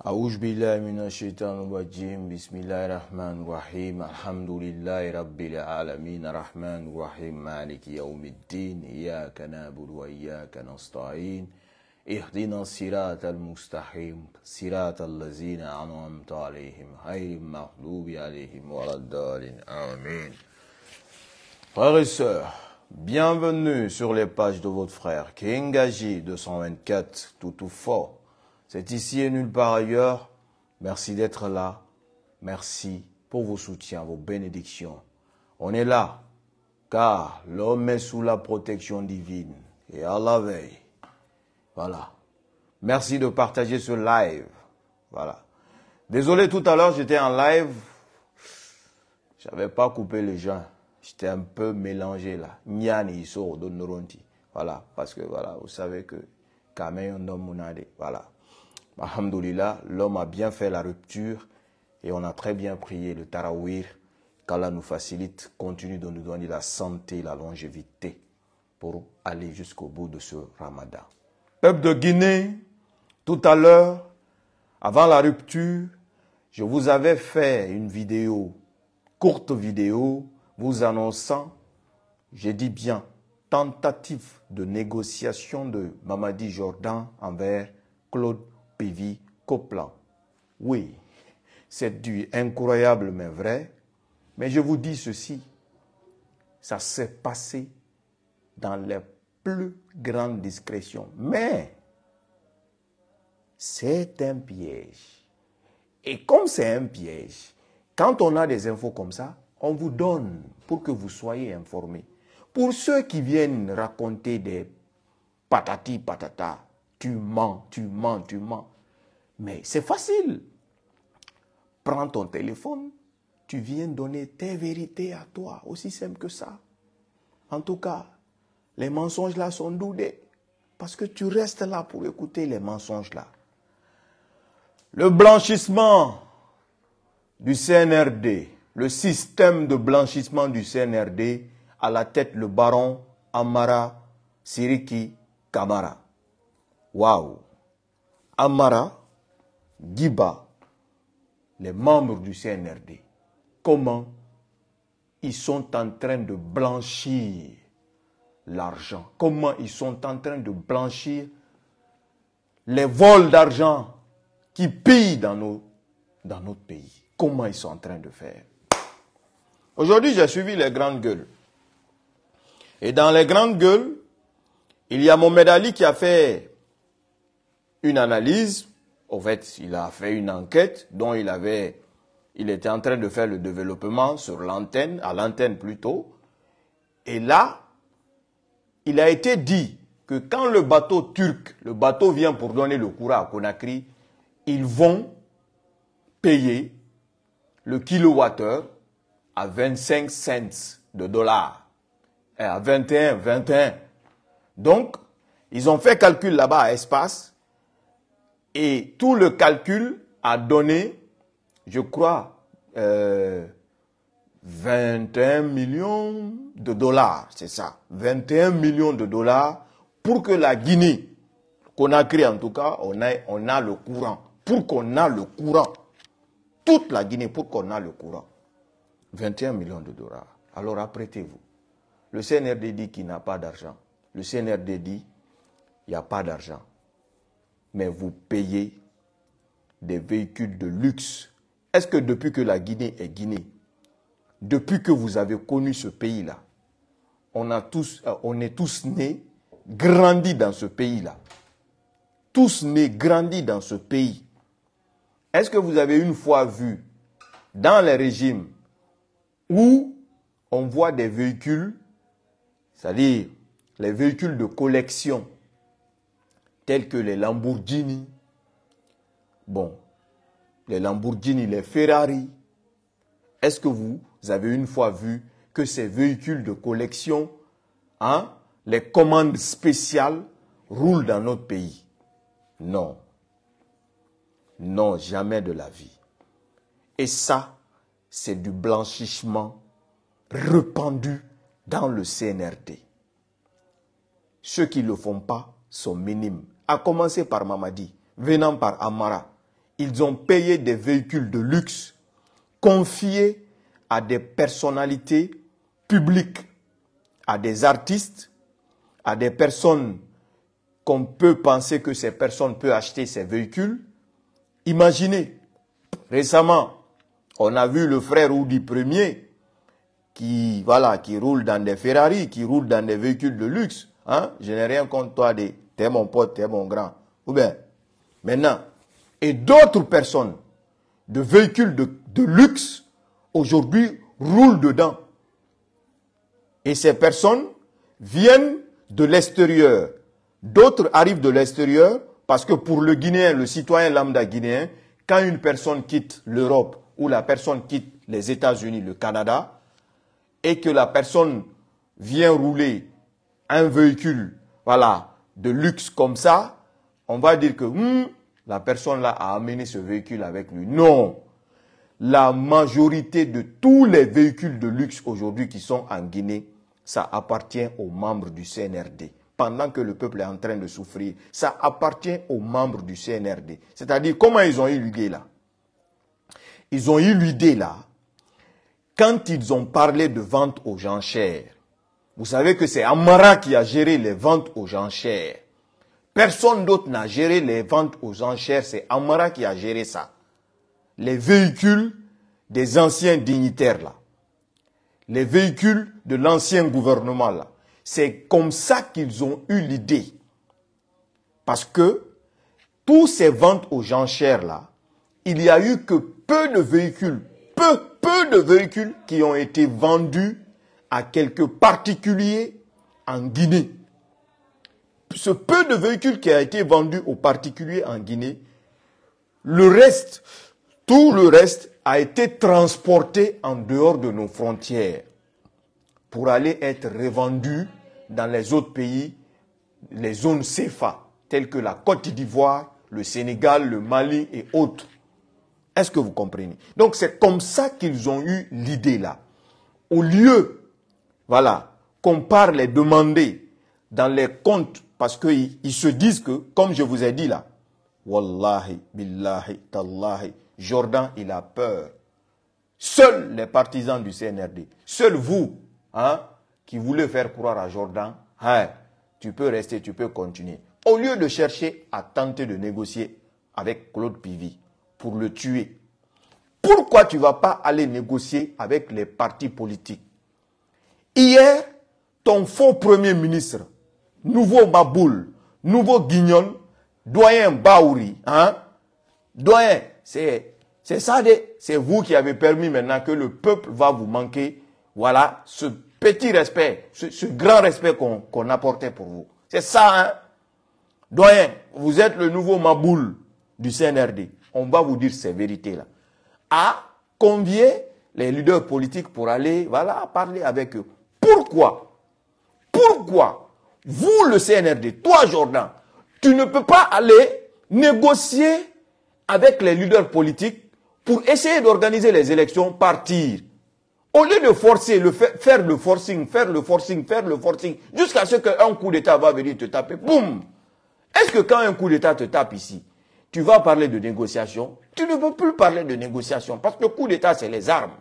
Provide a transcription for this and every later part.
أعوذ بالله من الشيطان الرجيم بسم الله الرحمن الرحيم الحمد لله رب العالمين الرحمن الرحيم مالك يوم الدين إياك نعبد وإياك نستعين اهدنا الصراط المستقيم صراط الذين أنعمت عليهم غير المغضوب عليهم ولا الضالين آمين Frères et sœurs, bienvenue sur les pages de votre frère qui est engagé 224 tout au fort C'est ici et nulle part ailleurs. Merci d'être là. Merci pour vos soutiens, vos bénédictions. On est là, car l'homme est sous la protection divine et à la veille. Voilà. Merci de partager ce live. Voilà. Désolé, tout à l'heure, j'étais en live. n'avais pas coupé les gens. J'étais un peu mélangé là. Voilà. Parce que voilà, vous savez que Voilà. Alhamdoulilah, l'homme a bien fait la rupture et on a très bien prié le Tarawir. Qu'Allah nous facilite, continue de nous donner la santé, la longévité pour aller jusqu'au bout de ce ramadan. Peuple de Guinée, tout à l'heure, avant la rupture, je vous avais fait une vidéo, courte vidéo, vous annonçant, j'ai dit bien, tentative de négociation de Mamadi Jordan envers Claude Pévi plan Oui, c'est du incroyable mais vrai. Mais je vous dis ceci, ça s'est passé dans la plus grande discrétion. Mais c'est un piège. Et comme c'est un piège, quand on a des infos comme ça, on vous donne pour que vous soyez informés. Pour ceux qui viennent raconter des patati patata, tu mens, tu mens, tu mens. Mais c'est facile. Prends ton téléphone, tu viens donner tes vérités à toi, aussi simple que ça. En tout cas, les mensonges là sont doudés parce que tu restes là pour écouter les mensonges là. Le blanchissement du CNRD, le système de blanchissement du CNRD, à la tête le baron Amara Siriki Kamara. Waouh Amara, Giba, les membres du CNRD, comment ils sont en train de blanchir l'argent, comment ils sont en train de blanchir les vols d'argent qui pillent dans, nos, dans notre pays. Comment ils sont en train de faire Aujourd'hui, j'ai suivi les grandes gueules. Et dans les grandes gueules, il y a Mohamed Ali qui a fait une analyse. au fait, il a fait une enquête dont il avait, il était en train de faire le développement sur l'antenne, à l'antenne plutôt. Et là, il a été dit que quand le bateau turc, le bateau vient pour donner le courant à Conakry, ils vont payer le kilowattheure à 25 cents de dollars. à 21, 21. Donc, ils ont fait calcul là-bas à espace. Et tout le calcul a donné, je crois, 21 euh, millions de dollars, c'est ça. 21 millions de dollars pour que la Guinée, qu'on a créé en tout cas, on a, on a le courant. Pour qu'on a le courant. Toute la Guinée, pour qu'on a le courant. 21 millions de dollars. Alors apprêtez-vous. Le CNRD dit qu'il n'a pas d'argent. Le CNRD dit, qu'il n'y a pas d'argent mais vous payez des véhicules de luxe. Est-ce que depuis que la Guinée est Guinée, depuis que vous avez connu ce pays-là, on, a tous, euh, on est tous nés, grandis dans ce pays-là. Tous nés, grandis dans ce pays. Est-ce que vous avez une fois vu dans les régimes où on voit des véhicules, c'est-à-dire les véhicules de collection, tels que les Lamborghini, bon, les Lamborghini, les Ferrari. Est-ce que vous avez une fois vu que ces véhicules de collection, hein, les commandes spéciales roulent dans notre pays Non. Non, jamais de la vie. Et ça, c'est du blanchissement répandu dans le CNRT. Ceux qui ne le font pas sont minimes. A commencer par Mamadi, venant par Amara, ils ont payé des véhicules de luxe confiés à des personnalités publiques, à des artistes, à des personnes qu'on peut penser que ces personnes peuvent acheter ces véhicules. Imaginez, récemment, on a vu le frère Oudi Premier qui, voilà, qui roule dans des Ferrari, qui roule dans des véhicules de luxe. Hein? Je n'ai rien contre toi, des t'es mon pote, t'es mon grand. Ou bien, maintenant, et d'autres personnes de véhicules de, de luxe, aujourd'hui, roulent dedans. Et ces personnes viennent de l'extérieur. D'autres arrivent de l'extérieur parce que pour le Guinéen, le citoyen lambda guinéen, quand une personne quitte l'Europe ou la personne quitte les États-Unis, le Canada, et que la personne vient rouler un véhicule, voilà, de luxe comme ça, on va dire que hmm, la personne là a amené ce véhicule avec lui. Non. La majorité de tous les véhicules de luxe aujourd'hui qui sont en Guinée, ça appartient aux membres du CNRD. Pendant que le peuple est en train de souffrir, ça appartient aux membres du CNRD. C'est-à-dire, comment ils ont eu là Ils ont eu l'idée là quand ils ont parlé de vente aux enchères vous savez que c'est Amara qui a géré les ventes aux enchères. Personne d'autre n'a géré les ventes aux enchères, c'est Amara qui a géré ça. Les véhicules des anciens dignitaires là. Les véhicules de l'ancien gouvernement là. C'est comme ça qu'ils ont eu l'idée. Parce que tous ces ventes aux enchères là, il n'y a eu que peu de véhicules, peu, peu de véhicules qui ont été vendus à quelques particuliers en Guinée. Ce peu de véhicules qui a été vendu aux particuliers en Guinée, le reste, tout le reste a été transporté en dehors de nos frontières pour aller être revendu dans les autres pays, les zones CFA, telles que la Côte d'Ivoire, le Sénégal, le Mali et autres. Est-ce que vous comprenez Donc c'est comme ça qu'ils ont eu l'idée là. Au lieu voilà, qu'on compare les demandés dans les comptes parce qu'ils se disent que, comme je vous ai dit là, Wallahi, billahi, tallahi, Jordan, il a peur. Seuls les partisans du CNRD, seuls vous, hein, qui voulez faire croire à Jordan, hein, tu peux rester, tu peux continuer. Au lieu de chercher à tenter de négocier avec Claude Pivy pour le tuer, pourquoi tu ne vas pas aller négocier avec les partis politiques Hier, ton faux premier ministre, nouveau Maboul, nouveau Guignol, doyen Baouri, hein, doyen, c'est, c'est ça, c'est vous qui avez permis maintenant que le peuple va vous manquer, voilà, ce petit respect, ce, grand respect qu'on apportait pour vous. C'est ça, hein. Doyen, vous êtes le nouveau Maboul du CNRD. On va vous dire ces vérités-là. A convier les leaders politiques pour aller, voilà, parler avec eux pourquoi, pourquoi, vous le CNRD, toi Jordan, tu ne peux pas aller négocier avec les leaders politiques pour essayer d'organiser les élections, partir. Au lieu de forcer, le faire, faire le forcing, faire le forcing, faire le forcing, jusqu'à ce qu'un coup d'État va venir te taper, boum Est-ce que quand un coup d'État te tape ici, tu vas parler de négociation Tu ne peux plus parler de négociation, parce que le coup d'État, c'est les armes.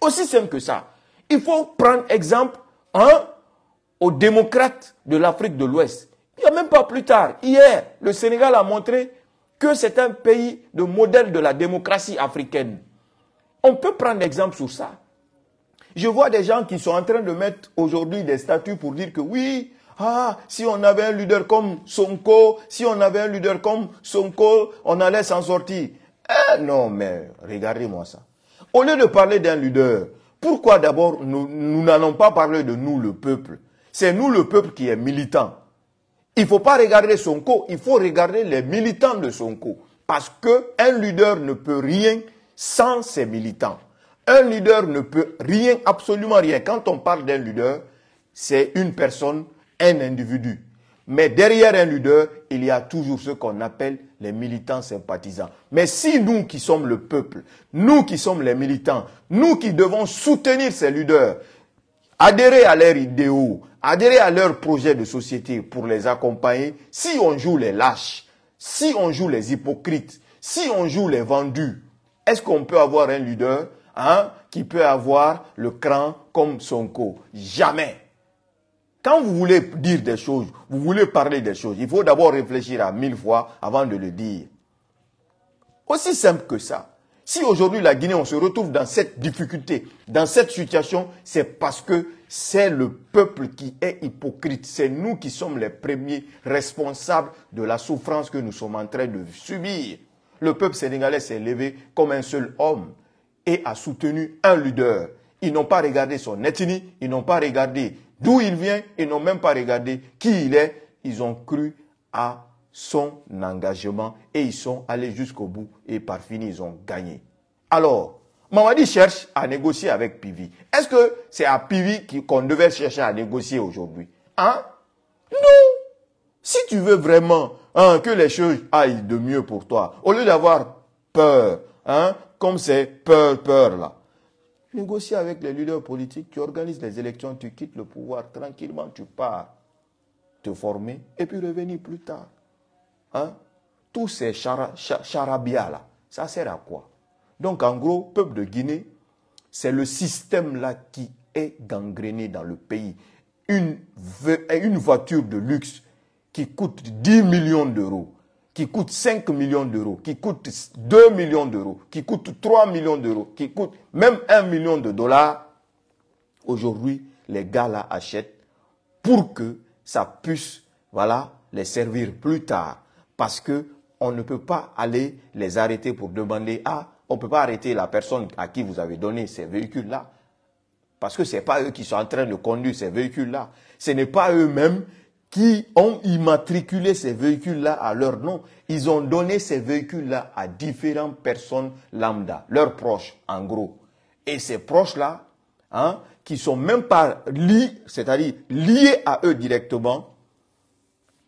Aussi simple que ça. Il faut prendre exemple hein, aux démocrates de l'Afrique de l'Ouest. Il n'y a même pas plus tard, hier, le Sénégal a montré que c'est un pays de modèle de la démocratie africaine. On peut prendre exemple sur ça. Je vois des gens qui sont en train de mettre aujourd'hui des statuts pour dire que oui, ah, si on avait un leader comme Sonko, si on avait un leader comme Sonko, on allait s'en sortir. Eh, non, mais regardez-moi ça. Au lieu de parler d'un leader, pourquoi d'abord nous n'allons pas parler de nous le peuple C'est nous le peuple qui est militant. Il ne faut pas regarder son co, il faut regarder les militants de son Sonko. Parce qu'un leader ne peut rien sans ses militants. Un leader ne peut rien, absolument rien. Quand on parle d'un leader, c'est une personne, un individu. Mais derrière un leader, il y a toujours ce qu'on appelle les militants sympathisants. Mais si nous qui sommes le peuple, nous qui sommes les militants, nous qui devons soutenir ces leaders, adhérer à leurs idéaux, adhérer à leurs projets de société pour les accompagner, si on joue les lâches, si on joue les hypocrites, si on joue les vendus, est-ce qu'on peut avoir un leader hein, qui peut avoir le cran comme son Sonko Jamais. Quand vous voulez dire des choses, vous voulez parler des choses, il faut d'abord réfléchir à mille fois avant de le dire. Aussi simple que ça. Si aujourd'hui la Guinée, on se retrouve dans cette difficulté, dans cette situation, c'est parce que c'est le peuple qui est hypocrite. C'est nous qui sommes les premiers responsables de la souffrance que nous sommes en train de subir. Le peuple sénégalais s'est levé comme un seul homme et a soutenu un leader. Ils n'ont pas regardé son ethnie, ils n'ont pas regardé d'où il vient, ils n'ont même pas regardé qui il est. Ils ont cru à son engagement et ils sont allés jusqu'au bout et par fini, ils ont gagné. Alors, Mamadi cherche à négocier avec Pivi. Est-ce que c'est à Pivi qu'on devait chercher à négocier aujourd'hui Hein Non Si tu veux vraiment hein, que les choses aillent de mieux pour toi, au lieu d'avoir peur, hein, comme c'est peur, peur là, négocies avec les leaders politiques, tu organises les élections, tu quittes le pouvoir tranquillement, tu pars te former et puis revenir plus tard. Hein? Tous ces charabias-là, ça sert à quoi Donc en gros, peuple de Guinée, c'est le système-là qui est gangréné dans le pays. Une, une voiture de luxe qui coûte 10 millions d'euros qui coûte 5 millions d'euros, qui coûte 2 millions d'euros, qui coûte 3 millions d'euros, qui coûte même 1 million de dollars, aujourd'hui, les gars là achètent pour que ça puisse, voilà, les servir plus tard. Parce que on ne peut pas aller les arrêter pour demander à, ah, on ne peut pas arrêter la personne à qui vous avez donné ces véhicules-là. Parce que ce n'est pas eux qui sont en train de conduire ces véhicules-là. Ce n'est pas eux-mêmes qui ont immatriculé ces véhicules-là à leur nom, ils ont donné ces véhicules-là à différentes personnes lambda, leurs proches, en gros. Et ces proches-là, hein, qui sont même pas liés, c'est-à-dire liés à eux directement,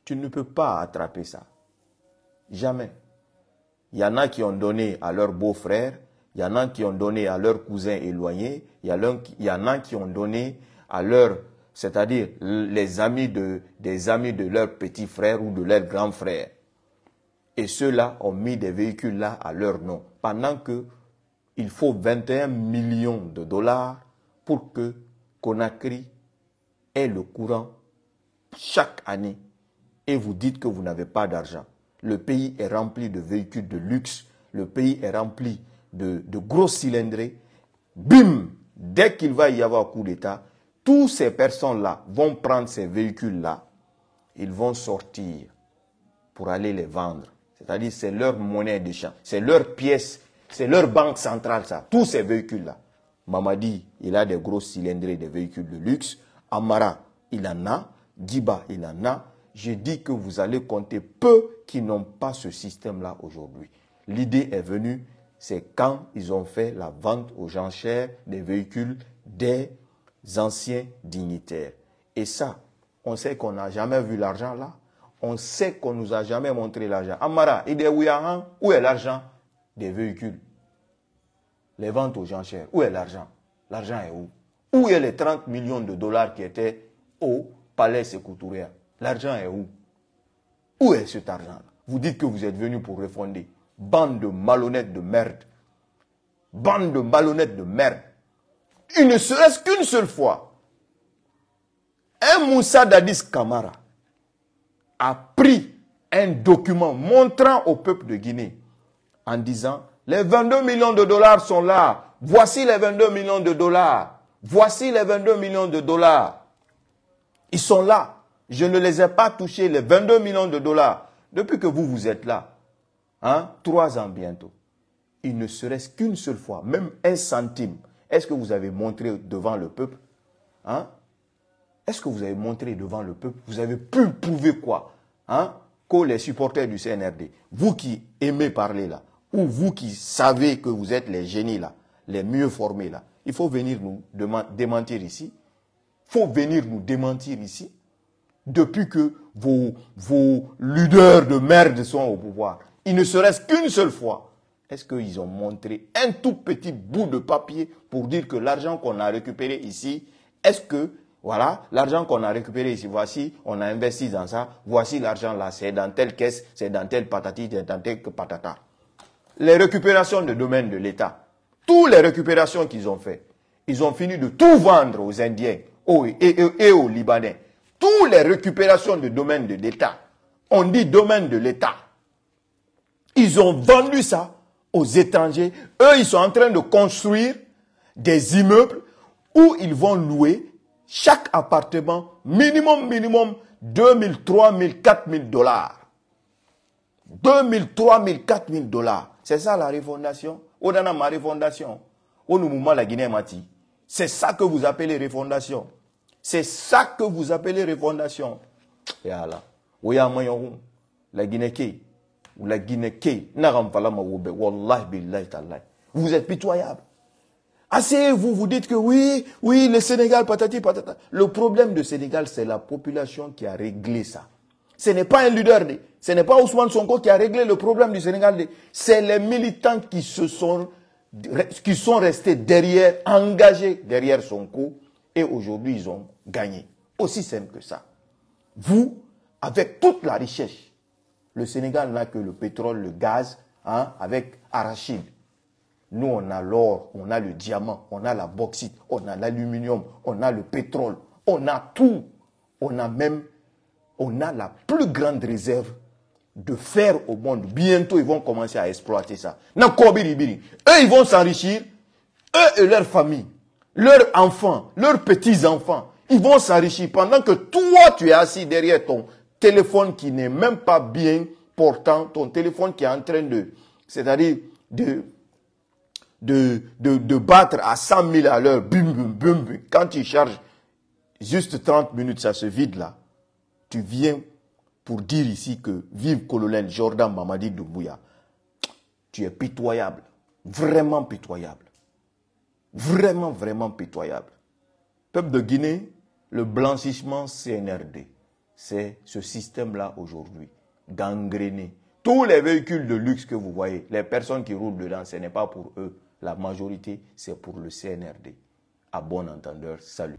tu ne peux pas attraper ça. Jamais. Il y en a qui ont donné à leurs beaux-frères, il y en a qui ont donné à leurs cousins éloignés, il y en a qui ont donné à leurs c'est-à-dire les amis de, des amis de leurs petits frères ou de leurs grands frères. Et ceux-là ont mis des véhicules là à leur nom, pendant que il faut 21 millions de dollars pour que Conakry ait le courant chaque année. Et vous dites que vous n'avez pas d'argent. Le pays est rempli de véhicules de luxe, le pays est rempli de, de gros cylindrés. Bim Dès qu'il va y avoir coup d'État, toutes ces personnes-là vont prendre ces véhicules-là, ils vont sortir pour aller les vendre. C'est-à-dire, c'est leur monnaie de champ, c'est leur pièce, c'est leur banque centrale, ça, tous ces véhicules-là. Mamadi, il a des gros cylindrés, des véhicules de luxe. Amara, il en a. Diba, il en a. Je dis que vous allez compter peu qui n'ont pas ce système-là aujourd'hui. L'idée est venue, c'est quand ils ont fait la vente aux enchères des véhicules des anciens dignitaires. Et ça, on sait qu'on n'a jamais vu l'argent là. On sait qu'on nous a jamais montré l'argent. Amara, est hein, où est l'argent des véhicules Les ventes aux enchères, où est l'argent L'argent est où Où est les 30 millions de dollars qui étaient au palais Sécouturia L'argent est où Où est cet argent là Vous dites que vous êtes venu pour refonder. Bande de malhonnêtes de merde. Bande de malhonnêtes de merde il ne serait-ce qu'une seule fois, un Moussa Dadis Kamara a pris un document montrant au peuple de Guinée en disant les 22 millions de dollars sont là, voici les 22 millions de dollars, voici les 22 millions de dollars. Ils sont là. Je ne les ai pas touchés, les 22 millions de dollars. Depuis que vous, vous êtes là, hein, trois ans bientôt, il ne serait-ce qu'une seule fois, même un centime, est-ce que vous avez montré devant le peuple hein? Est-ce que vous avez montré devant le peuple Vous avez pu prouver quoi hein? Que les supporters du CNRD, vous qui aimez parler là, ou vous qui savez que vous êtes les génies là, les mieux formés là, il faut venir nous démentir ici. Il faut venir nous démentir ici. Depuis que vos, vos de merde sont au pouvoir, il ne serait-ce qu'une seule fois est-ce qu'ils ont montré un tout petit bout de papier pour dire que l'argent qu'on a récupéré ici, est-ce que, voilà, l'argent qu'on a récupéré ici, voici, on a investi dans ça, voici l'argent là, c'est dans telle caisse, c'est dans telle patatine, c'est dans telle patata. Les récupérations de domaines de l'État, toutes les récupérations qu'ils ont faites, ils ont fini de tout vendre aux Indiens et, aux Libanais. Toutes les récupérations de domaines de l'État, on dit domaine de l'État. Ils ont vendu ça aux étrangers. Eux, ils sont en train de construire des immeubles où ils vont louer chaque appartement minimum, minimum 2000, 3000, 4000 dollars. 2000, 3000, 4000 dollars. C'est ça la refondation. 4 ma refondation. Au ça la Guinée C'est ça que vous appelez refondation. C'est ça que vous appelez refondation. Et là, la Guinée vous êtes pitoyable. Asseyez-vous, vous dites que oui, oui, le Sénégal, patati patata. Le problème du Sénégal, c'est la population qui a réglé ça. Ce n'est pas un leader, ce n'est pas Ousmane Sonko qui a réglé le problème du Sénégal. C'est les militants qui se sont, qui sont restés derrière, engagés derrière Sonko, et aujourd'hui ils ont gagné. Aussi simple que ça. Vous, avec toute la richesse le Sénégal n'a que le pétrole, le gaz, hein, avec arachide. Nous, on a l'or, on a le diamant, on a la bauxite, on a l'aluminium, on a le pétrole, on a tout. On a même, on a la plus grande réserve de fer au monde. Bientôt, ils vont commencer à exploiter ça. Eux, ils vont s'enrichir, eux et leur famille, leurs enfants, leurs petits-enfants. Ils vont s'enrichir pendant que toi, tu es assis derrière ton téléphone qui n'est même pas bien portant, ton téléphone qui est en train de, c'est-à-dire de, de, battre à 100 000 à l'heure, bum, quand tu charges juste 30 minutes, ça se vide là. Tu viens pour dire ici que vive colonel Jordan Mamadi Doumbouya. Tu es pitoyable, vraiment pitoyable. Vraiment, vraiment pitoyable. Peuple de Guinée, le blanchissement CNRD c'est ce système-là aujourd'hui, gangréné. Tous les véhicules de luxe que vous voyez, les personnes qui roulent dedans, ce n'est pas pour eux. La majorité, c'est pour le CNRD. À bon entendeur, salut.